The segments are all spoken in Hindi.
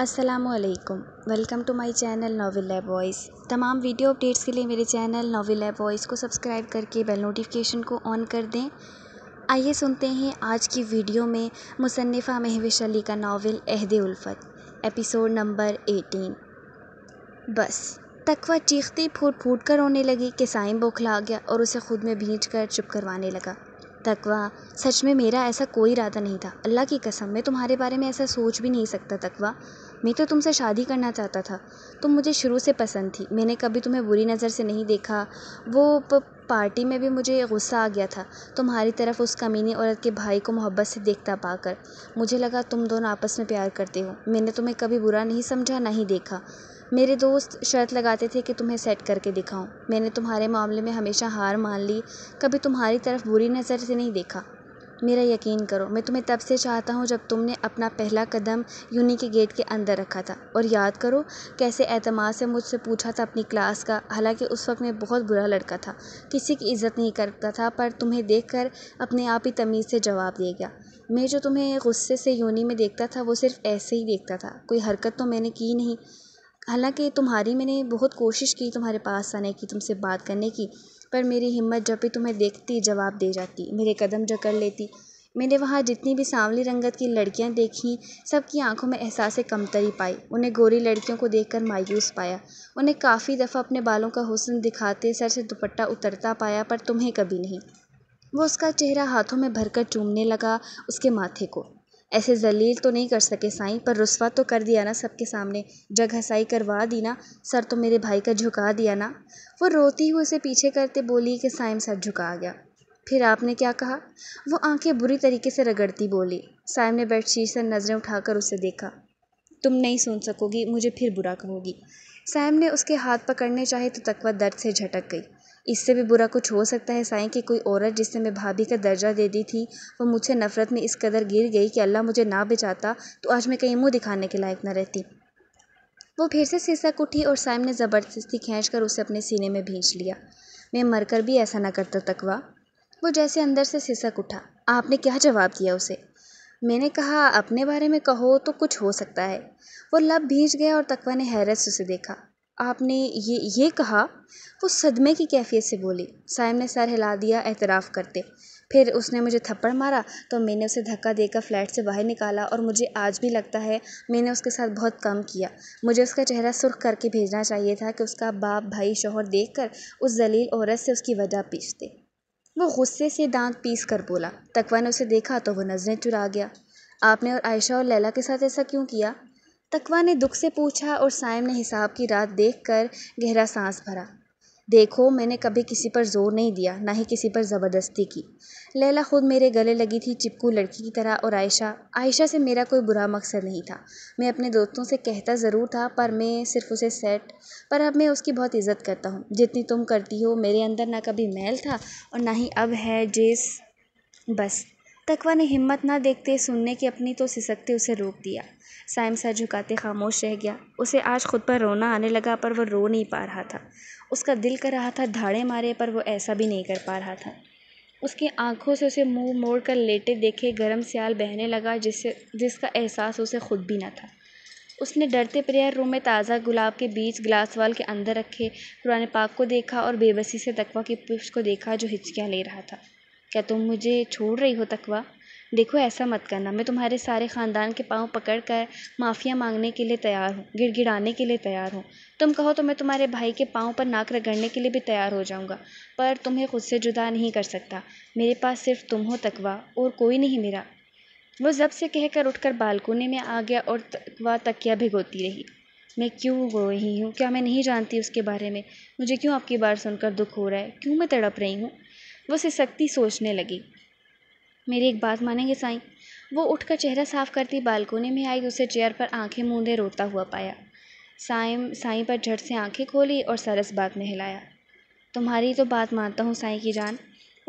असलकम welcome to my channel novel lab voice तमाम वीडियो अपडेट्स के लिए मेरे चैनल नोवेल लैब वॉइस को सब्सक्राइब करके बेल नोटिफिकेशन को ऑन कर दें आइए सुनते हैं आज की वीडियो में मुसन्फ़ा महविश अली का नावल अहद उल्फत एपिसोड नंबर एटीन बस तकवा चीखती फूट फूट कर रोने लगी कि साइम बौखला गया और उसे खुद में भींच कर चुप करवाने लगा तकवा सच में मेरा ऐसा कोई इरादा नहीं था अल्लाह की कसम मैं तुम्हारे बारे में ऐसा सोच भी नहीं सकता तकवा मैं तो तुमसे शादी करना चाहता था तुम मुझे शुरू से पसंद थी मैंने कभी तुम्हें बुरी नज़र से नहीं देखा वो पार्टी में भी मुझे गुस्सा आ गया था तुम्हारी तरफ उस कमीनी औरत के भाई को मोहब्बत से देखता पाकर मुझे लगा तुम दोनों आपस में प्यार करते हो मैंने तुम्हें कभी बुरा नहीं समझा नहीं देखा मेरे दोस्त शर्त लगाते थे कि तुम्हें सेट करके दिखाऊं मैंने तुम्हारे मामले में हमेशा हार मान ली कभी तुम्हारी तरफ बुरी नज़र से नहीं देखा मेरा यकीन करो मैं तुम्हें तब से चाहता हूँ जब तुमने अपना पहला कदम यूनी के गेट के अंदर रखा था और याद करो कैसे एतम से मुझसे पूछा था अपनी क्लास का हालांकि उस वक्त मैं बहुत बुरा लड़का था किसी की इज़्ज़त नहीं करता था पर तुम्हें देख अपने आप ही तमीज़ से जवाब दे गया मैं जो तुम्हें गुस्से से यूनी में देखता था वो सिर्फ़ ऐसे ही देखता था कोई हरकत तो मैंने की नहीं हालांकि तुम्हारी मैंने बहुत कोशिश की तुम्हारे पास आने की तुमसे बात करने की पर मेरी हिम्मत जब भी तुम्हें देखती जवाब दे जाती मेरे कदम जकड़ लेती मैंने वहाँ जितनी भी सांवली रंगत की लड़कियाँ देखीं सबकी आंखों में एहसास कमतरी पाई उन्हें गोरी लड़कियों को देखकर मायूस पाया उन्हें काफ़ी दफ़ा अपने बालों का हुसन दिखाते सर से दुपट्टा उतरता पाया पर तुम्हें कभी नहीं वो उसका चेहरा हाथों में भरकर चूमने लगा उसके माथे को ऐसे ज़लील तो नहीं कर सके साईं पर रुसवा तो कर दिया ना सबके सामने जग हंसाई करवा दी ना सर तो मेरे भाई का झुका दिया ना वो रोती हुई उसे पीछे करते बोली कि साइम सर झुका गया फिर आपने क्या कहा वो आंखें बुरी तरीके से रगड़ती बोली साइम ने शीट से नज़रें उठाकर उसे देखा तुम नहीं सुन सकोगी मुझे फिर बुरा कहोगी साइम ने उसके हाथ पकड़ने चाहे तो तकवा दर्द से झटक गई इससे भी बुरा कुछ हो सकता है साईं कि कोई औरत जिसने मैं भाभी का दर्जा दे दी थी वो मुझसे नफ़रत में इस कदर गिर गई कि अल्लाह मुझे ना बचाता तो आज मैं कहीं मुंह दिखाने के लायक न रहती वो फिर से सिसक उठी और साइम ने ज़बरदस्ती कर उसे अपने सीने में भींच लिया मैं मरकर भी ऐसा ना करता तकवा वो जैसे अंदर से सिसक उठा आपने क्या जवाब दिया उसे मैंने कहा अपने बारे में कहो तो कुछ हो सकता है वो लब भींच गया और तकवा ने हैरत से उसे देखा आपने ये ये कहा वो सदमे की कैफ़ियत से बोली साहिब ने सर हिला दिया एतराफ़ करते फिर उसने मुझे थप्पड़ मारा तो मैंने उसे धक्का देकर फ्लैट से बाहर निकाला और मुझे आज भी लगता है मैंने उसके साथ बहुत कम किया मुझे उसका चेहरा सुर्ख़ करके भेजना चाहिए था कि उसका बाप भाई देख कर उस जलील औरत से उसकी वजह पीछते वो गुस्से से दांत पीस कर बोला तकवा ने उसे देखा तो वह नज़रें चुरा गया आपने और आयशा और लैला के साथ ऐसा क्यों किया तकवा ने दुख से पूछा और साइम ने हिसाब की रात देखकर गहरा सांस भरा देखो मैंने कभी किसी पर जोर नहीं दिया ना ही किसी पर ज़बरदस्ती की लैला ख़ुद मेरे गले लगी थी चिपकू लड़की की तरह और आयशा आयशा से मेरा कोई बुरा मकसद नहीं था मैं अपने दोस्तों से कहता ज़रूर था पर मैं सिर्फ उसे सेट पर अब मैं उसकी बहुत इज़्ज़त करता हूँ जितनी तुम करती हो मेरे अंदर ना कभी मैल था और ना ही अब है जेस बस तकवा ने हिम्मत ना देखते सुनने की अपनी तो सिसकते उसे रोक दिया साइम सर झुकाते खामोश रह गया उसे आज खुद पर रोना आने लगा पर वो रो नहीं पा रहा था उसका दिल कर रहा था धाड़े मारे पर वो ऐसा भी नहीं कर पा रहा था उसकी आंखों से उसे मुंह मोड़ कर लेटे देखे गर्म स्याल बहने लगा जिससे जिसका एहसास उसे खुद भी ना था उसने डरते प्रेयर रूम में ताज़ा गुलाब के बीज वाल के अंदर रखे पुराने पाक को देखा और बेबसी से तकवा के पुष्प को देखा जो हिचकियाँ ले रहा था क्या तुम मुझे छोड़ रही हो तकवा देखो ऐसा मत करना मैं तुम्हारे सारे ख़ानदान के पाँव पकड़ कर माफ़िया मांगने के लिए तैयार हूँ गिड़गिड़ाने के लिए तैयार हूँ तुम कहो तो मैं तुम्हारे भाई के पाँव पर नाक रगड़ने के लिए भी तैयार हो जाऊँगा पर तुम्हें खुद से जुदा नहीं कर सकता मेरे पास सिर्फ तुम हो तकवा और कोई नहीं मेरा वो ज़ब से कहकर उठकर बालकोने में आ गया और तकवा तकिया भिगोती रही मैं क्यों रो रही हूँ क्या मैं नहीं जानती उसके बारे में मुझे क्यों आपकी बार सुनकर दुख हो रहा है क्यों मैं तड़प रही हूँ वो सिसकती सोचने लगी मेरी एक बात मानेंगे साईं वो उठकर चेहरा साफ करती बालकोनी में आई उसे चेयर पर आंखें मूंदे रोता हुआ पाया साईं साईं पर झट से आंखें खोली और सरस बात में हिलाया तुम्हारी तो बात मानता हूँ साईं की जान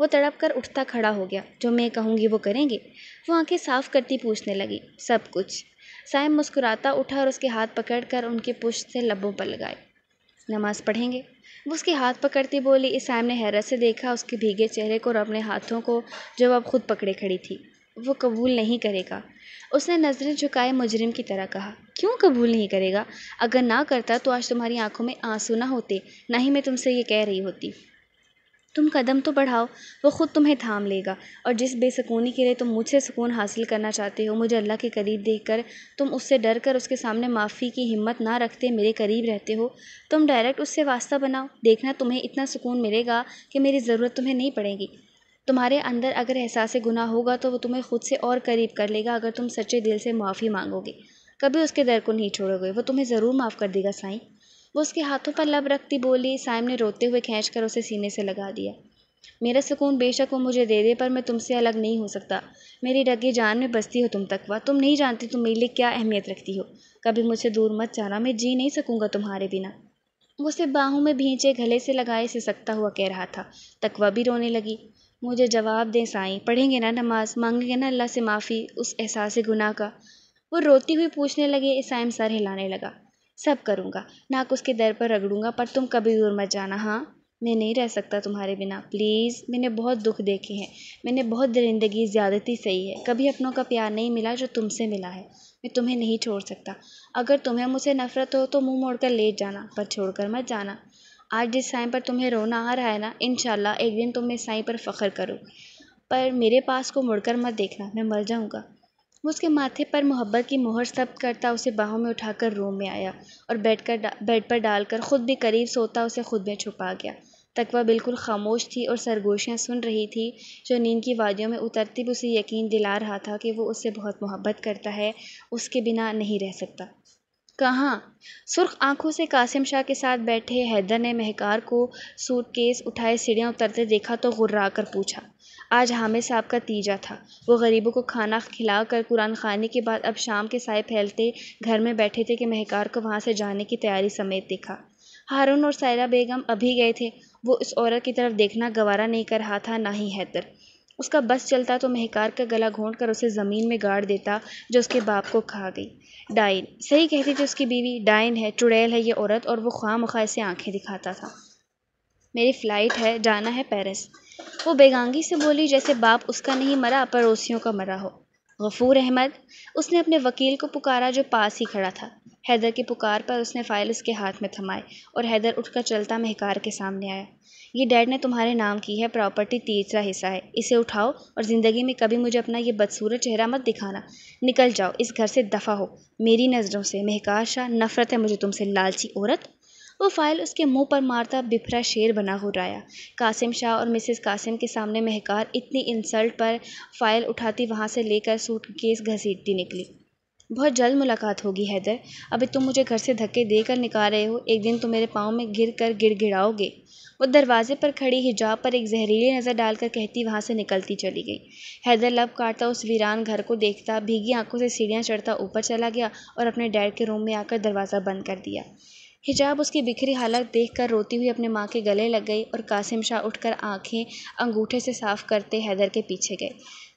वो तड़प कर उठता खड़ा हो गया जो मैं कहूँगी वो करेंगे वो आंखें साफ करती पूछने लगी सब कुछ साइम मुस्कुराता उठा और उसके हाथ पकड़कर उनके पुष्ट से लबों पर लगाए नमाज़ पढ़ेंगे वो उसके हाथ पकड़ती बोली इस ने हैरत से देखा उसके भीगे चेहरे को और अपने हाथों को जो अब खुद पकड़े खड़ी थी वो कबूल नहीं करेगा उसने नज़रें झुकाए मुजरिम की तरह कहा क्यों कबूल नहीं करेगा अगर ना करता तो आज तुम्हारी आंखों में आंसू ना होते ना ही मैं तुमसे ये कह रही होती तुम कदम तो बढ़ाओ वो ख़ुद तुम्हें थाम लेगा और जिस बेसकूनी के लिए तुम मुझसे सुकून हासिल करना चाहते हो मुझे अल्लाह के करीब देखकर तुम उससे डर कर उसके सामने माफ़ी की हिम्मत ना रखते मेरे करीब रहते हो तुम डायरेक्ट उससे वास्ता बनाओ देखना तुम्हें इतना सुकून मिलेगा कि मेरी ज़रूरत तुम्हें नहीं पड़ेगी तुम्हारे अंदर अगर एहसास गुनाह होगा तो वो तुम्हें ख़ुद से और करीब कर लेगा अगर तुम सच्चे दिल से माफ़ी मांगोगे कभी उसके दर को नहीं छोड़ोगे वो तुम्हें ज़रूर माफ़ कर देगा साईं वो उसके हाथों पर लब रखती बोली साइम ने रोते हुए खींच कर उसे सीने से लगा दिया मेरा सुकून बेशक वो मुझे दे दे पर मैं तुमसे अलग नहीं हो सकता मेरी रगे जान में बसती हो तुम तकवा तुम नहीं जानती तुम मेरे लिए क्या अहमियत रखती हो कभी मुझसे दूर मत जाना मैं जी नहीं सकूँगा तुम्हारे बिना वो उसे बाहों में भींचे गले से लगाए से सकता हुआ कह रहा था तकवा भी रोने लगी मुझे जवाब दें साईं पढ़ेंगे ना नमाज मांगेंगे ना अल्लाह से माफ़ी उस एहसास गुनाह का वो रोती हुई पूछने लगे साइम सर हिलाने लगा सब करूँगा नाक उसके दर पर रगड़ूँगा पर तुम कभी दूर मत जाना हाँ मैं नहीं रह सकता तुम्हारे बिना प्लीज़ मैंने बहुत दुख देखे हैं मैंने बहुत दरिंदगी ज़्यादती सही है कभी अपनों का प्यार नहीं मिला जो तुमसे मिला है मैं तुम्हें नहीं छोड़ सकता अगर तुम्हें मुझसे नफ़रत हो तो मुंह मोड़कर लेट जाना पर छोड़कर मत जाना आज जिस साई पर तुम्हें रोना आ रहा है ना इन एक दिन तुम इस साई पर फ़ख्र करो पर मेरे पास को मुड़कर मत देखना मैं मर जाऊँगा वो उसके माथे पर मोहब्बत की मोहर सब करता उसे बाहों में उठाकर रूम में आया और बैठ कर बेड पर डालकर ख़ुद भी करीब सोता उसे ख़ुद में छुपा गया तकवा बिल्कुल खामोश थी और सरगोशियाँ सुन रही थी जो नींद की वादियों में उतरती भी उसे यकीन दिला रहा था कि वो उससे बहुत मोहब्बत करता है उसके बिना नहीं रह सकता कहाँ सुर्ख आंखों से कासिम शाह के साथ बैठे हैदर ने महकार को सूटकेस उठाए सीढ़ियाँ उतरते देखा तो गुर्रा कर पूछा आज हामिद साहब का तीजा था वो गरीबों को खाना खिलाकर कुरान खाने के बाद अब शाम के साय फैलते घर में बैठे थे कि महकार को वहाँ से जाने की तैयारी समेत दिखा हारून और सायरा बेगम अभी गए थे वो इस औरत की तरफ देखना गवारा नहीं कर रहा था ना ही हैदर उसका बस चलता तो महकार का गला घोंट कर उसे ज़मीन में गाड़ देता जो उसके बाप को खा गई डाइन सही कहती थी उसकी बीवी डाइन है चुड़ैल है ये औरत और वो ख्वा मुखा से आँखें दिखाता था मेरी फ़्लाइट है जाना है पेरिस वो बेगानगी से बोली जैसे बाप उसका नहीं मरा पड़ोसियों का मरा हो गफूर अहमद उसने अपने वकील को पुकारा जो पास ही खड़ा था हैदर की पुकार पर उसने फाइल उसके हाथ में थमाई और हैदर उठकर चलता महकार के सामने आया ये डैड ने तुम्हारे नाम की है प्रॉपर्टी तीसरा हिस्सा है इसे उठाओ और ज़िंदगी में कभी मुझे अपना ये बदसूरत चेहरा मत दिखाना निकल जाओ इस घर से दफ़ा हो मेरी नज़रों से महकार शाह नफ़रत है मुझे तुमसे लालची औरत वो फ़ाइल उसके मुंह पर मारता बिफरा शेर बना हो है कासिम शाह और मिसेस कासिम के सामने महकार इतनी इंसल्ट पर फ़ाइल उठाती वहाँ से लेकर सूट केस घसीटती निकली बहुत जल्द मुलाकात होगी हैदर अभी तुम मुझे घर से धक्के देकर निकाल रहे हो एक दिन तुम मेरे पाँव में गिर कर गिड़गिड़ाओगे वो दरवाजे पर खड़ी हिजाब पर एक जहरीली नज़र डालकर कहती वहाँ से निकलती चली गई हैदर लब काटता उस वीरान घर को देखता भीगी आंखों से सीढ़ियाँ चढ़ता ऊपर चला गया और अपने डैड के रूम में आकर दरवाज़ा बंद कर दिया हिजाब उसकी बिखरी हालत देखकर रोती हुई अपनी माँ के गले लग गई और कासिम शाह उठकर आंखें अंगूठे से साफ करते हैदर के पीछे गए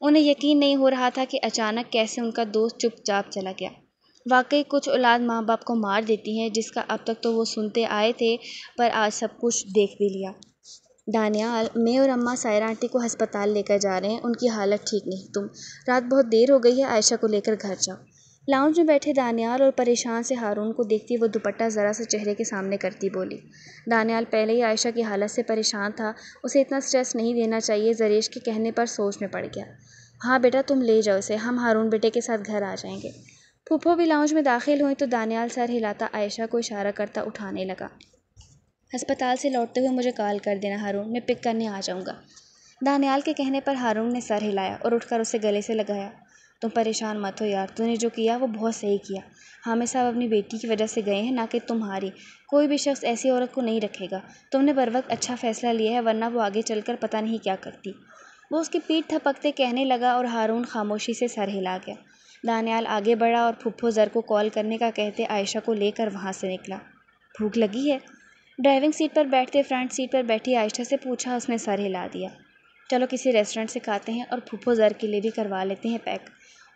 उन्हें यकीन नहीं हो रहा था कि अचानक कैसे उनका दोस्त चुपचाप चला गया वाकई कुछ औलाद माँ बाप को मार देती हैं जिसका अब तक तो वो सुनते आए थे पर आज सब कुछ देख भी लिया दानियाल मैं और अम्मा सायरा आंटी को अस्पताल लेकर जा रहे हैं उनकी हालत ठीक नहीं तुम रात बहुत देर हो गई है आयशा को लेकर घर जाओ लाउंज में बैठे दानियाल और परेशान से हारून को देखती वो दुपट्टा ज़रा सा चेहरे के सामने करती बोली दानियाल पहले ही आयशा की हालत से परेशान था उसे इतना स्ट्रेस नहीं देना चाहिए जरेश के कहने पर सोच में पड़ गया हाँ बेटा तुम ले जाओ इसे हम हारून बेटे के साथ घर आ जाएंगे फूफो भी लाउंज में दाखिल हुई तो दानियाल सर हिलाता आयशा को इशारा करता उठाने लगा अस्पताल से लौटते हुए मुझे कॉल कर देना हारून मैं पिक करने आ जाऊँगा दानियाल के कहने पर हारून ने सर हिलाया और उठकर उसे गले से लगाया तुम परेशान मत हो यार तूने जो किया वो बहुत सही किया हमेशा साहब अपनी बेटी की वजह से गए हैं ना कि तुम्हारी कोई भी शख्स ऐसी औरत को नहीं रखेगा तुमने बर वक्त अच्छा फ़ैसला लिया है वरना वो आगे चलकर पता नहीं क्या करती वो उसकी पीठ थपकते कहने लगा और हारून खामोशी से सर हिला गया दानियाल आगे बढ़ा और फुफ्फो जर को कॉल करने का कहते आयशा को लेकर वहाँ से निकला भूख लगी है ड्राइविंग सीट पर बैठते फ्रंट सीट पर बैठी आयशा से पूछा उसने सर हिला दिया चलो किसी रेस्टोरेंट से खाते हैं और फुफ्फो जर के लिए भी करवा लेते हैं पैक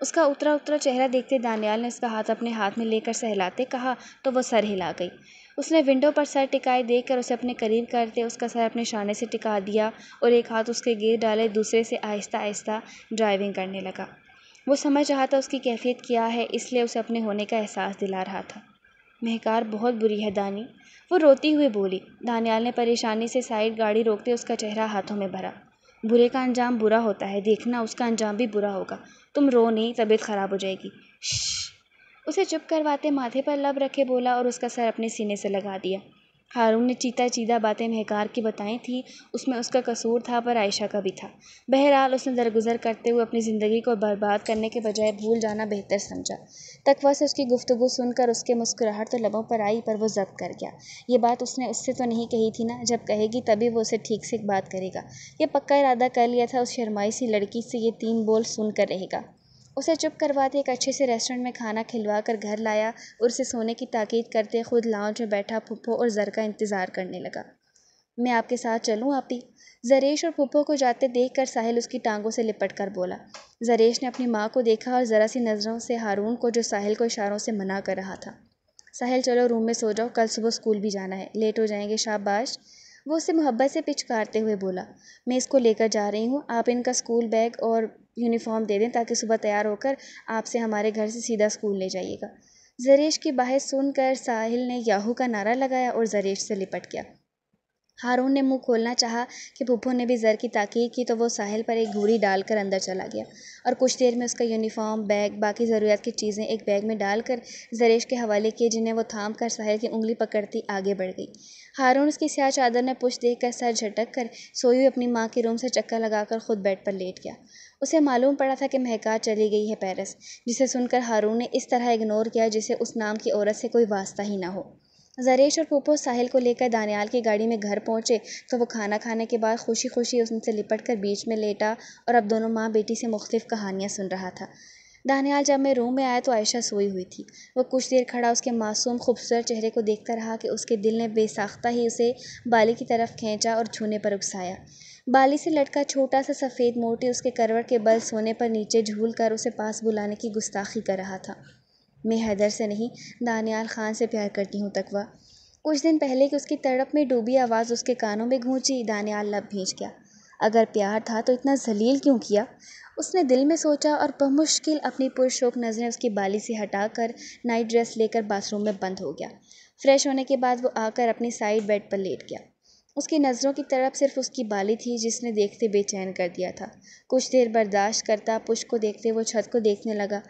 उसका उतरा उतरा चेहरा देखते दानियाल ने उसका हाथ अपने हाथ में लेकर सहलाते कहा तो वह सर हिला गई उसने विंडो पर सर टिकाए देखकर उसे अपने करीब करते उसका सर अपने शाने से टिका दिया और एक हाथ उसके गिर डाले दूसरे से आहिस्ता आहिस्ता ड्राइविंग करने लगा वो समझ रहा था उसकी कैफियत क्या है इसलिए उसे अपने होने का एहसास दिला रहा था महकार बहुत बुरी है दानी वो रोती हुई बोली दानियाल ने परेशानी से साइड गाड़ी रोकते उसका चेहरा हाथों में भरा बुरे का अंजाम बुरा होता है देखना उसका अंजाम भी बुरा होगा तुम रो नहीं तबीयत खराब हो जाएगी उसे चुप करवाते माथे पर लब रखे बोला और उसका सर अपने सीने से लगा दिया हारून ने चीता चीदा बातें महकार की बताई थीं उसमें उसका कसूर था पर आयशा का भी था बहरहाल उसने दरगुजर करते हुए अपनी ज़िंदगी को बर्बाद करने के बजाय भूल जाना बेहतर समझा तकवा से उसकी गुफ्तु सुनकर उसके मुस्कुराहट तो लबों पर आई पर वो ज़ब्त कर गया ये बात उसने उससे तो नहीं कही थी ना जब कहेगी तभी वो उसे ठीक से बात करेगा यह पक्का इरादा कर लिया था उस शर्माई सी लड़की से ये तीन बोल सुनकर रहेगा उसे चुप करवाते एक अच्छे से रेस्टोरेंट में खाना खिलवा कर घर लाया और उसे सोने की ताकीद करते खुद लाउंज में बैठा पुप्पो और ज़र का इंतज़ार करने लगा मैं आपके साथ चलूँ आपी जरेश और पुप्पो को जाते देख कर साहिल उसकी टांगों से लिपट कर बोला जरेश ने अपनी माँ को देखा और ज़रा सी नज़रों से हारून को जो साहिल को इशारों से मना कर रहा था साहिल चलो रूम में सो जाओ कल सुबह स्कूल भी जाना है लेट हो जाएंगे शाबाश वो उसे मोहब्बत से पिचकारते हुए बोला मैं इसको लेकर जा रही हूँ आप इनका स्कूल बैग और यूनिफ़ॉर्म दे दें ताकि सुबह तैयार होकर आपसे हमारे घर से सीधा स्कूल ले जाइएगा ज़रेश की बाहें सुनकर साहिल ने याहू का नारा लगाया और ज़रेश से लिपट गया हारून ने मुंह खोलना चाहा कि पुप्पो ने भी ज़र की ताकीद की तो वो साहिल पर एक घूरी डालकर अंदर चला गया और कुछ देर में उसका यूनिफॉर्म बैग बाकी ज़रूरियात की चीज़ें एक बैग में डालकर जरेश के हवाले किए जिन्हें वो थाम कर साहिल की उंगली पकड़ती आगे बढ़ गई हारून उसकी स्याह चादर में पुश देख कर सर झटक कर सोई हुई अपनी माँ के रूम से चक्कर लगाकर खुद बेड पर लेट गया उसे मालूम पड़ा था कि महका चली गई है पेरिस जिसे सुनकर हारून ने इस तरह इग्नोर किया जिसे उस नाम की औरत से कोई वास्ता ही ना हो जरेश और फूफो साहिल को लेकर दानियाल की गाड़ी में घर पहुंचे तो वो खाना खाने के बाद खुशी खुशी उनसे लिपट कर बीच में लेटा और अब दोनों माँ बेटी से मुख्तफ कहानियाँ सुन रहा था दानियाल जब मैं रूम में आया तो आयशा सोई हुई थी वो कुछ देर खड़ा उसके मासूम खूबसूरत चेहरे को देखता रहा कि उसके दिल ने बेसाख्ता ही उसे बाली की तरफ खींचा और छूने पर उकसाया बाली से लटका छोटा सा सफ़ेद मोटी उसके करवट के बल सोने पर नीचे झूल कर उसे पास बुलाने की गुस्ताख़ी कर रहा था मैं हैदर से नहीं दानियाल ख़ान से प्यार करती हूँ तकवा कुछ दिन पहले कि उसकी तड़प में डूबी आवाज़ उसके कानों में घूची दानियाल लब भींच गया अगर प्यार था तो इतना जलील क्यों किया उसने दिल में सोचा और बमुश्किल अपनी पुरशोक नज़रें उसकी बाली से हटाकर नाइट ड्रेस लेकर बाथरूम में बंद हो गया फ्रेश होने के बाद वो आकर अपनी साइड बेड पर लेट गया उसकी नज़रों की तरफ सिर्फ उसकी बाली थी जिसने देखते बेचैन कर दिया था कुछ देर बर्दाश्त करता पुश को देखते वो छत को देखने लगा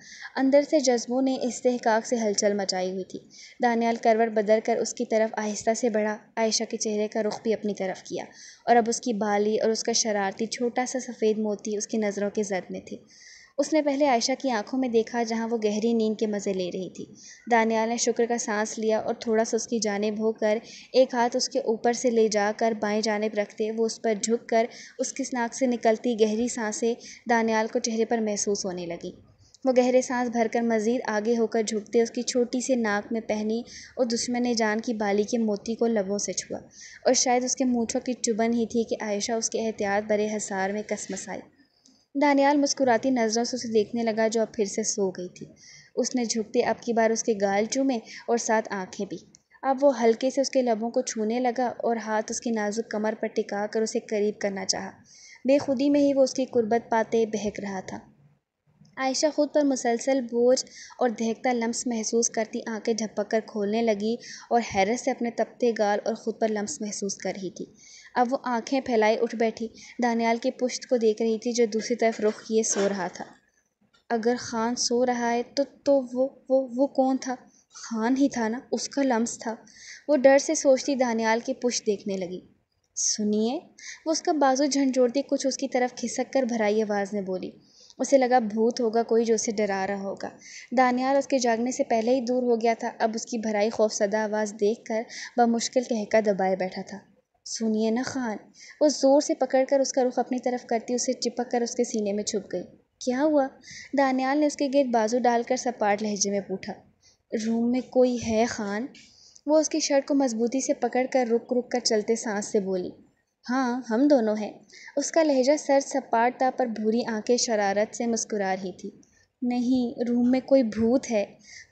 अंदर से जज्बों ने इस्तेहकाक से हलचल मचाई हुई थी दानियाल करवट बदल कर उसकी तरफ आहिस्ता से बढ़ा आयशा के चेहरे का रुख भी अपनी तरफ किया और अब उसकी बाली और उसका शरारती छोटा सा सफ़ेद मोती उसकी नज़रों के जद में थे उसने पहले आयशा की आंखों में देखा जहां वो गहरी नींद के मज़े ले रही थी दानियाल ने शुक्र का सांस लिया और थोड़ा सा उसकी जानेब होकर एक हाथ उसके ऊपर से ले जाकर बाएं जानेब रखते वो उस पर झुक कर उसकी नाक से निकलती गहरी सांसें दानियाल को चेहरे पर महसूस होने लगी वो गहरे सांस भरकर मज़ीद आगे होकर झुकते उसकी छोटी सी नाक में पहनी और दुश्मन ने जान की बाली के मोती को लबों से छुआ और शायद उसके मूँछों की चुबन ही थी कि आयशा उसके एहतियात बड़े हसार में कसमस आई दानियाल मुस्कुराती नज़रों से उसे देखने लगा जो अब फिर से सो गई थी उसने झुकते अब की बार उसके गाल चूमे और साथ आंखें भी अब वो हल्के से उसके लबों को छूने लगा और हाथ उसकी नाजुक कमर पर टिका कर उसे करीब करना चाहा बेखुदी में ही वो उसकी कुर्बत पाते बहक रहा था आयशा खुद पर मुसलसल बोझ और दहकता लम्स महसूस करती आंखें झपक कर खोलने लगी और हैरत से अपने तपते गाल और ख़ुद पर लम्स महसूस कर रही थी अब वो आंखें फैलाए उठ बैठी दानियाल की पुश्त को देख रही थी जो दूसरी तरफ रुख किए सो रहा था अगर खान सो रहा है तो तो वो वो वो कौन था खान ही था ना उसका लम्स था वो डर से सोचती दानियाल की पुश्त देखने लगी सुनिए वो उसका बाजू झंझोड़ती कुछ उसकी तरफ खिसक कर भराई आवाज़ में बोली उसे लगा भूत होगा कोई जो उसे डरा रहा होगा दानियाल उसके जागने से पहले ही दूर हो गया था अब उसकी भराई खौफसदा आवाज़ देख कर बमुश्किल कहका दबाए बैठा था सुनिए ना खान वो ज़ोर से पकड़कर उसका रुख अपनी तरफ करती उसे चिपक कर उसके सीने में छुप गई क्या हुआ दानियाल ने उसके गिर बाजू डालकर सपाट लहजे में पूछा रूम में कोई है खान वो उसकी शर्ट को मजबूती से पकड़ कर रुक रुक कर चलते सांस से बोली हाँ हम दोनों हैं उसका लहजा सर सपाट था पर भूरी आंखें शरारत से मुस्कुरा रही थी नहीं रूम में कोई भूत है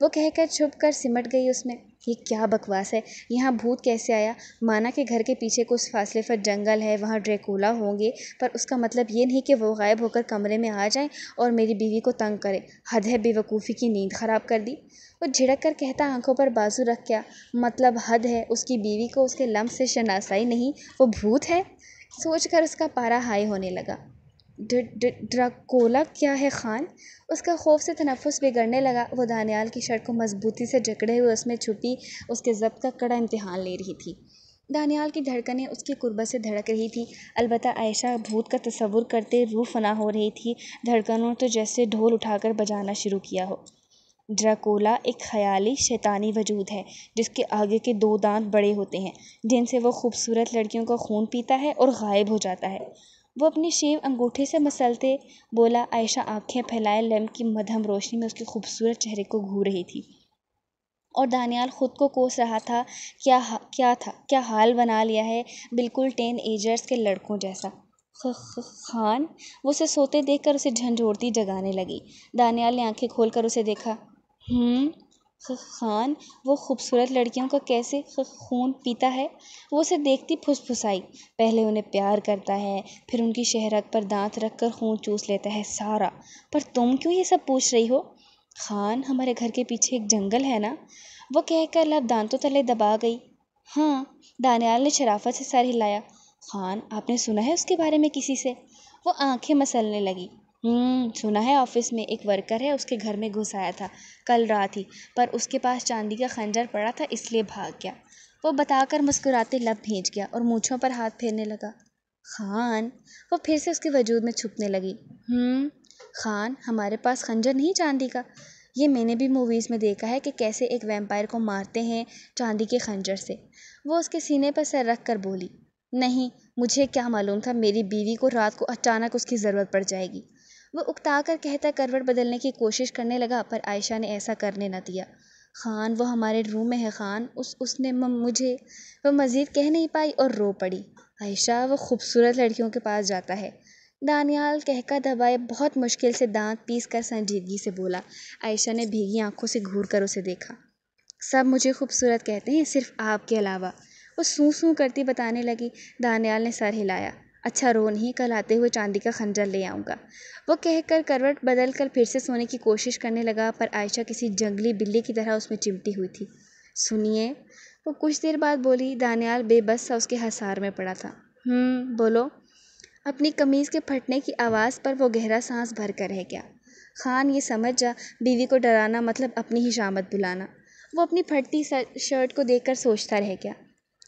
वो कहकर छुप कर सिमट गई उसमें ये क्या बकवास है यहाँ भूत कैसे आया माना कि घर के पीछे कुछ फासले पर जंगल है वहाँ ड्रेकोला होंगे पर उसका मतलब ये नहीं कि वो गायब होकर कमरे में आ जाएं और मेरी बीवी को तंग करें हद है बेवकूफ़ी की नींद ख़राब कर दी वो झिड़क कर कहता आंखों पर बाजू रख क्या मतलब हद है उसकी बीवी को उसके लम्ब से शनासाई नहीं वो भूत है सोच कर उसका पारा हाई होने लगा ड्र ड्राकोला क्या है ख़ान उसका खौफ़ से तनफ़्फ़ुस बिगड़ने लगा वो दानियाल की शर्ट को मज़बूती से जकड़े हुए उसमें छुपी उसके ज़ब्त का कड़ा इम्तहान ले रही थी दानियाल की धड़कनें उसकी क़ुर्बत से धड़क रही थी अलबत्त आयशा भूत का तस्वुर करते रूह फ़ना हो रही थी धड़कनों तो जैसे ढोल उठाकर बजाना शुरू किया हो ड्राकोला एक ख़याली शैतानी वजूद है जिसके आगे के दो दांत बड़े होते हैं जिनसे वो खूबसूरत लड़कियों का खून पीता है और गायब हो जाता है वो अपनी शेव अंगूठे से मसलते बोला आयशा आंखें फैलाए लैम्प की मधम रोशनी में उसके खूबसूरत चेहरे को घूर रही थी और दानियाल ख़ुद को कोस रहा था क्या क्या था क्या हाल बना लिया है बिल्कुल टेन एजर्स के लड़कों जैसा खान वो उसे सोते देखकर उसे झंझोड़ती जगाने लगी दानियाल ने आंखें खोलकर उसे देखा हम्म खान वो खूबसूरत लड़कियों का कैसे खून पीता है वो उसे देखती फुसफुसाई पहले उन्हें प्यार करता है फिर उनकी शहरत पर दांत रख कर खून चूस लेता है सारा पर तुम क्यों ये सब पूछ रही हो खान हमारे घर के पीछे एक जंगल है ना वो कहकर लब दांतों तले दबा गई हाँ दानियाल ने शराफत से सर हिलाया खान आपने सुना है उसके बारे में किसी से वो आंखें मसलने लगी हम्म, सुना है ऑफिस में एक वर्कर है उसके घर में घुस आया था कल रात ही पर उसके पास चांदी का खंजर पड़ा था इसलिए भाग गया वो बताकर मुस्कुराते लब भेज गया और मूछों पर हाथ फेरने लगा खान वो फिर से उसके वजूद में छुपने लगी हम्म, खान हमारे पास खंजर नहीं चांदी का ये मैंने भी मूवीज़ में देखा है कि कैसे एक वैम्पायर को मारते हैं चांदी के खंजर से वो उसके सीने पर सर रख कर बोली नहीं मुझे क्या मालूम था मेरी बीवी को रात को अचानक उसकी ज़रूरत पड़ जाएगी वह कर कहता करवट बदलने की कोशिश करने लगा पर आयशा ने ऐसा करने न दिया खान वो हमारे रूम में है खान उस उसने मुझे वह मज़ीद कह नहीं पाई और रो पड़ी आयशा वो खूबसूरत लड़कियों के पास जाता है दानियाल कहका दबाए बहुत मुश्किल से दांत पीस कर संजीदगी से बोला आयशा ने भीगी आंखों से घूर कर उसे देखा सब मुझे खूबसूरत कहते हैं सिर्फ आपके अलावा वो सू सू करती बताने लगी दानियाल ने सर हिलाया अच्छा रो नहीं कल आते हुए चांदी का खंजर ले आऊँगा वो कहकर करवट बदल कर फिर से सोने की कोशिश करने लगा पर आयशा किसी जंगली बिल्ली की तरह उसमें चिमटी हुई थी सुनिए वो कुछ देर बाद बोली दानियाल बेबस सा उसके हसार में पड़ा था हम्म, बोलो अपनी कमीज़ के फटने की आवाज़ पर वो गहरा सांस भर कर रह गया खान ये समझ जा बीवी को डराना मतलब अपनी ही शामत बुलाना वो अपनी फटती शर्ट को देखकर सोचता रह गया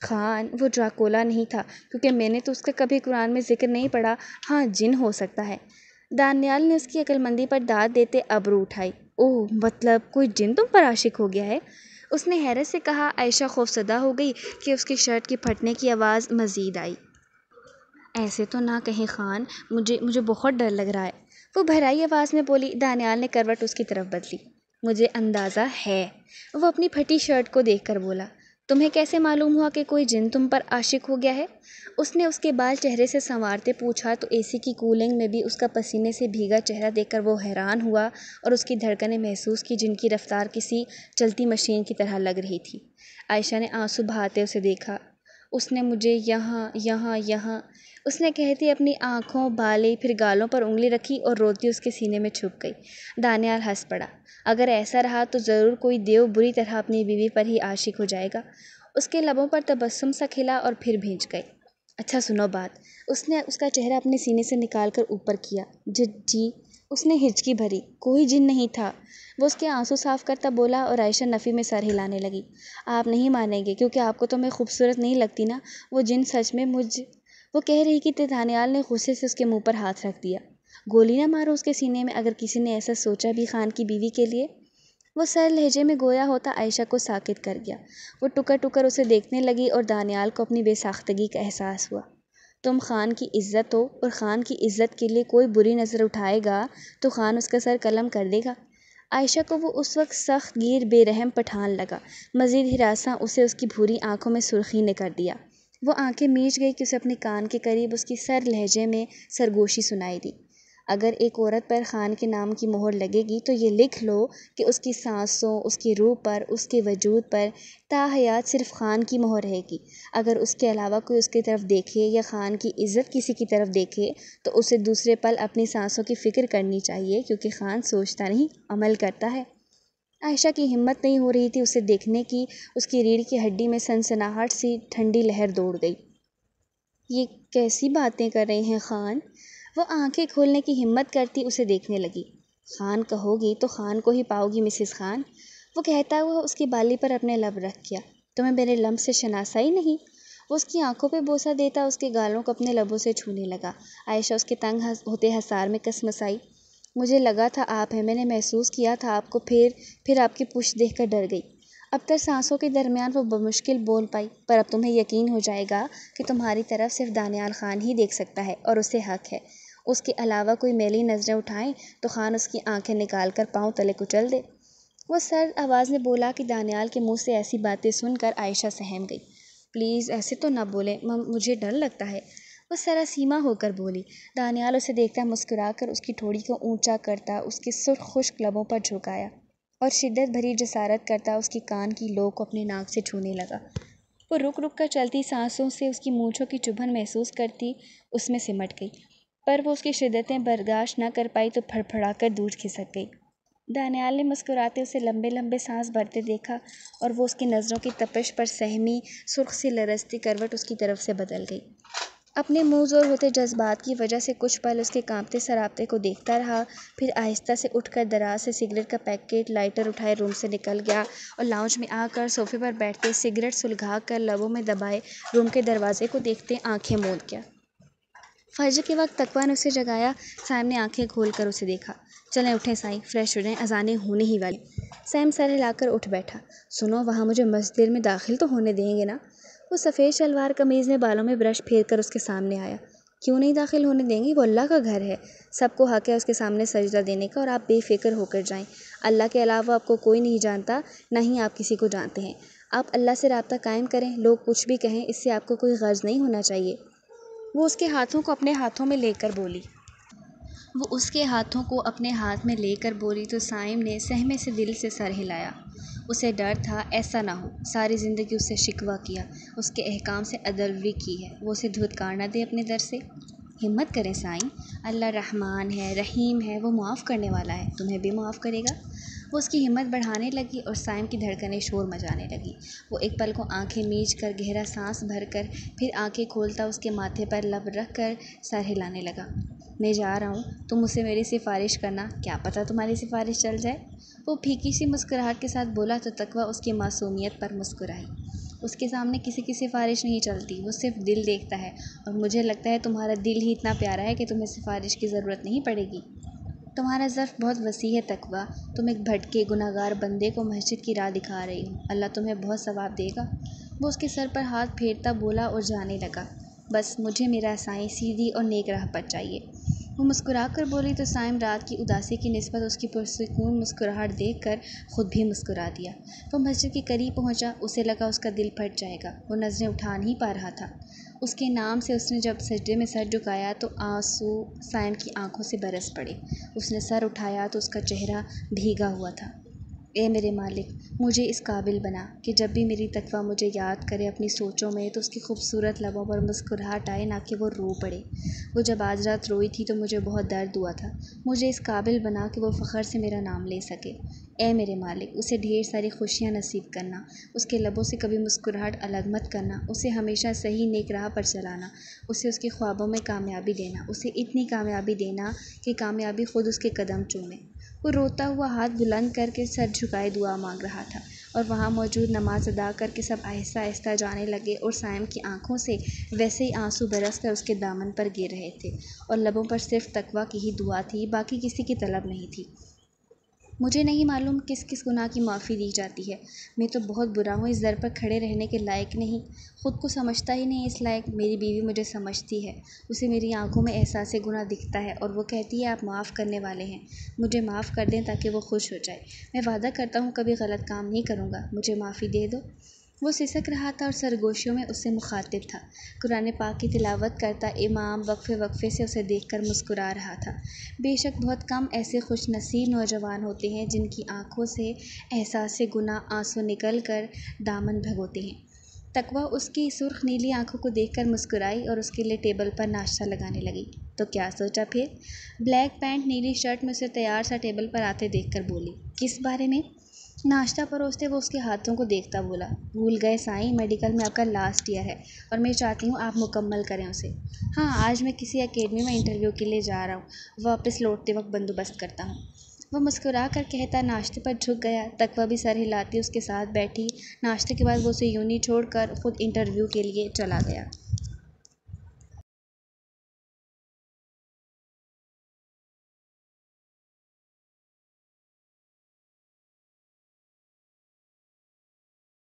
ख़ान वो ड्राकोला नहीं था क्योंकि मैंने तो उसका कभी कुरान में ज़िक्र नहीं पढ़ा हाँ जिन हो सकता है दानियाल ने उसकी अक्लमंदी पर दाद देते अबरू उठाई ओह मतलब कोई जिन तुम पर आशिक हो गया है उसने हैरत से कहा आयशा खौफसदा हो गई कि उसकी शर्ट की फटने की आवाज़ मज़ीद आई ऐसे तो ना कहें खान मुझे मुझे बहुत डर लग रहा है वो भराई आवाज़ में बोली दानियाल ने करवट उसकी तरफ बदली मुझे अंदाज़ा है वो अपनी फटी शर्ट को देखकर बोला तुम्हें कैसे मालूम हुआ कि कोई जिन तुम पर आशिक हो गया है उसने उसके बाल चेहरे से संवारते पूछा तो एसी की कूलिंग में भी उसका पसीने से भीगा चेहरा देखकर वो हैरान हुआ और उसकी धड़कनें महसूस की जिनकी रफ़्तार किसी चलती मशीन की तरह लग रही थी आयशा ने आंसू बहाते उसे देखा उसने मुझे यहाँ यहाँ यहाँ उसने कहती अपनी आँखों बाले फिर गालों पर उंगली रखी और रोती उसके सीने में छुप गई दानियाल हंस पड़ा अगर ऐसा रहा तो ज़रूर कोई देव बुरी तरह अपनी बीवी पर ही आशिक हो जाएगा उसके लबों पर तबस्सुम सा खिला और फिर भींच गए अच्छा सुनो बात उसने उसका चेहरा अपने सीने से निकाल कर ऊपर किया जी उसने हिचकी भरी कोई जिन नहीं था वो उसके आंसू साफ़ करता बोला और आयशा नफ़ी में सर हिलाने लगी आप नहीं मानेंगे क्योंकि आपको तो मैं खूबसूरत नहीं लगती ना वो जिन सच में मुझ वो कह रही कि तेजानियाल ने गुस्से से उसके मुंह पर हाथ रख दिया गोली ना मारो उसके सीने में अगर किसी ने ऐसा सोचा भी खान की बीवी के लिए वो सर लहजे में गोया होता आयशा को साकित कर गया वो टुकर टुकर उसे देखने लगी और दानियाल को अपनी बेसाख्तगी का एहसास हुआ तुम ख़ान की इज़्ज़त हो और ख़ान की इज़्ज़त के लिए कोई बुरी नज़र उठाएगा तो ख़ान उसका सर कलम कर देगा आयशा को वो उस वक्त सख्त गिर बेरहम पठान लगा मज़ीद हिरासा उसे उसकी भूरी आंखों में सुर्खी ने कर दिया वो आंखें मीच गई कि उसे अपने कान के करीब उसकी सर लहजे में सरगोशी सुनाई दी अगर एक औरत पर ख़ान के नाम की मोहर लगेगी तो ये लिख लो कि उसकी साँसों उसकी रूह पर उसके वजूद पर ताहयात सिर्फ़ ख़ान की मोहर रहेगी अगर उसके अलावा कोई उसकी तरफ़ देखे या ख़ान की इज़्ज़त किसी की तरफ़ देखे तो उसे दूसरे पल अपनी सांसों की फ़िक्र करनी चाहिए क्योंकि ख़ान सोचता नहीं अमल करता है आयशा की हिम्मत नहीं हो रही थी उसे देखने की उसकी रीढ़ की हड्डी में सनसनाहट सी ठंडी लहर दौड़ गई ये कैसी बातें कर रहे हैं ख़ान वह आँखें खोलने की हिम्मत करती उसे देखने लगी खान कहोगी तो खान को ही पाओगी मिसिस खान वो कहता हुआ उसकी बाली पर अपने लब रख गया तुम्हें मेरे लम्ब से शनासा ही नहीं वो उसकी आंखों पे बोसा देता उसके गालों को अपने लबों से छूने लगा आयशा उसके तंग हस, होते हसार में कसमसाई मुझे लगा था आप हैं मैंने महसूस किया था आपको फिर फिर आपकी पुश देख कर डर गई अब तक सांसों के दरमियान वो बमुश्किल बोल पाई पर अब तुम्हें यकीन हो जाएगा कि तुम्हारी तरफ सिर्फ दानियाल खान ही देख सकता है और उसे हक है उसके अलावा कोई मेली नज़रें उठाएं तो ख़ान उसकी आँखें निकाल कर पाँव तले कुचल दे वह सर आवाज़ ने बोला कि दानियाल के मुँह से ऐसी बातें सुनकर आयशा सहम गई प्लीज़ ऐसे तो ना बोले मुझे डर लगता है वो सरासीमा होकर बोली दानियाल उसे देखता मुस्कुरा कर उसकी ठोड़ी को ऊंचा करता उसके सुर्ख खुश क्लबों पर झुकाया और शिद्दत भरी जसारत करता उसकी कान की लो को अपने नाक से छूने लगा वो रुक रुक कर चलती सांसों से उसकी मूँछों की चुभन महसूस करती उसमें सिमट गई पर वो उसकी शिद्दतें बर्दाश्त न कर पाई तो फड़फड़ा कर दूर खिसक गई दानियाल ने मुस्कुराते उसे लंबे लंबे सांस भरते देखा और वो उसकी नज़रों की तपिश पर सहमी सुर्ख सी लरसती करवट उसकी तरफ से बदल गई अपने मुँह जोर होते जज्बात की वजह से कुछ पल उसके कांपते सराबते को देखता रहा फिर आहिस्ता से उठकर दराज से सिगरेट का पैकेट लाइटर उठाए रूम से निकल गया और लाउंज में आकर सोफे पर बैठते सिगरेट सुलझा कर लबों में दबाए रूम के दरवाजे को देखते आंखें मूंद गया फर्ज के वक्त तकवा ने उसे जगाया सैम ने आंखें खोल कर उसे देखा चलें उठें साई फ्रेश हो जाएं अजाने होने ही वाली सैम सर हिलाकर उठ बैठा सुनो वहाँ मुझे मस्जिद में दाखिल तो होने देंगे ना वो सफ़ेद शलवार कमीज़ ने बालों में ब्रश फेर कर उसके सामने आया क्यों नहीं दाखिल होने देंगी वो अल्लाह का घर है सबको हक है उसके सामने सजदा देने का और आप बेफिक्र होकर जाएं अल्लाह के अलावा आपको कोई नहीं जानता ना ही आप किसी को जानते हैं आप अल्लाह से रबता कायम करें लोग कुछ भी कहें इससे आपको कोई गर्ज नहीं होना चाहिए वो उसके हाथों को अपने हाथों में लेकर बोली वो उसके हाथों को अपने हाथ में लेकर बोली तो साइम ने सहमे से दिल से सर हिलाया उसे डर था ऐसा ना हो सारी ज़िंदगी उससे शिकवा किया उसके अहकाम से अदलवी की है वो उसे धुतकार ना दे अपने दर से हिम्मत करें साईं अल्लाह रहमान है रहीम है वो माफ़ करने वाला है तुम्हें भी माफ़ करेगा वो उसकी हिम्मत बढ़ाने लगी और साइम की धड़कनें शोर मचाने लगी वो एक पल को आँखें मीच कर गहरा सांस भर कर फिर आँखें खोलता उसके माथे पर लब रख कर सर हिलाने लगा मैं जा रहा हूँ तुम मुझसे मेरी सिफ़ारिश करना क्या पता तुम्हारी सिफ़ारिश चल जाए वो फीकी सी मुस्कुराहट के साथ बोला तो तकवा उसकी मासूमियत पर मुस्कुराई उसके सामने किसी की सिफारिश नहीं चलती वो सिर्फ दिल देखता है और मुझे लगता है तुम्हारा दिल ही इतना प्यारा है कि तुम्हें सिफारिश की ज़रूरत नहीं पड़ेगी तुम्हारा ज़र्फ़ बहुत वसीह है तक़वा तुम एक भटके गुनागार बंदे को मस्जिद की राह दिखा रही हो अल्लाह तुम्हें बहुत सवाब देगा वो उसके सर पर हाथ फेरता बोला और जाने लगा बस मुझे मेरा साई सीधी और नेक राह पर चाहिए वो मुस्कुरा कर बोली तो साइम रात की उदासी की नस्बत उसकी पुरसकून मुस्कुराहट देख कर ख़ुद भी मुस्कुरा दिया वो तो मस्जिद के करीब पहुंचा उसे लगा उसका दिल फट जाएगा वो नज़रें उठा नहीं पा रहा था उसके नाम से उसने जब सजदे में सर झुकाया तो आंसू साइम की आंखों से बरस पड़े उसने सर उठाया तो उसका चेहरा भीगा हुआ था ए मेरे मालिक मुझे इस काबिल बना कि जब भी मेरी तकवा मुझे याद करे अपनी सोचों में तो उसकी खूबसूरत लबों पर मुस्कुराहट आए ना कि वो रो पड़े वो जब आज रात रोई थी तो मुझे बहुत दर्द हुआ था मुझे इस काबिल बना कि वो फ़खर से मेरा नाम ले सके ए मेरे मालिक उसे ढेर सारी खुशियाँ नसीब करना उसके लबों से कभी मुस्कुराहट अलग मत करना उसे हमेशा सही नेक राह पर चलाना उसे उसके ख्वाबों में कामयाबी देना उसे इतनी कामयाबी देना कि कामयाबी ख़ुद उसके कदम चूमें वो रोता हुआ हाथ बुलंद करके सर झुकाए दुआ मांग रहा था और वहाँ मौजूद नमाज अदा करके सब आहिस्ता आहिस्ता जाने लगे और सायम की आंखों से वैसे ही आंसू बरस कर उसके दामन पर गिर रहे थे और लबों पर सिर्फ तकवा की ही दुआ थी बाकी किसी की तलब नहीं थी मुझे नहीं मालूम किस किस गुनाह की माफ़ी दी जाती है मैं तो बहुत बुरा हूँ इस दर पर खड़े रहने के लायक नहीं ख़ुद को समझता ही नहीं इस लायक मेरी बीवी मुझे समझती है उसे मेरी आँखों में एहसास गुनाह दिखता है और वो कहती है आप माफ़ करने वाले हैं मुझे माफ़ कर दें ताकि वो खुश हो जाए मैं वादा करता हूँ कभी गलत काम नहीं करूँगा मुझे माफ़ी दे दो वो सिसक रहा था और सरगोशियों में उससे मुखातिब था कुरान पाक की तिलावत करता इमाम वक्फ़े वक्फ़े से उसे देख कर मुस्कुरा रहा था बेशक बहुत कम ऐसे खुश नसीब नौजवान होते हैं जिनकी आँखों से एहसास गुना आंसू निकल कर दामन भगोते हैं तकवा उसकी सुर्ख नीली आंखों को देखकर मुस्कुराई और उसके लिए टेबल पर नाश्ता लगाने लगी तो क्या सोचा फिर ब्लैक पैंट नीली शर्ट में उसे तैयार सा टेबल पर आते देखकर बोली किस बारे में नाश्ता परोसते वो उसके हाथों को देखता बोला भूल गए साईं मेडिकल में आपका लास्ट ईयर है और मैं चाहती हूँ आप मुकम्मल करें उसे हाँ आज मैं किसी अकेडमी में इंटरव्यू के लिए जा रहा हूँ वापस लौटते वक्त बंदोबस्त करता हूँ वह मुस्कुरा कर कहता नाश्ते पर झुक गया तकवा भी सर हिलाती उसके साथ बैठी नाश्ते के बाद वो उसे यूँ छोड़ कर खुद इंटरव्यू के लिए चला गया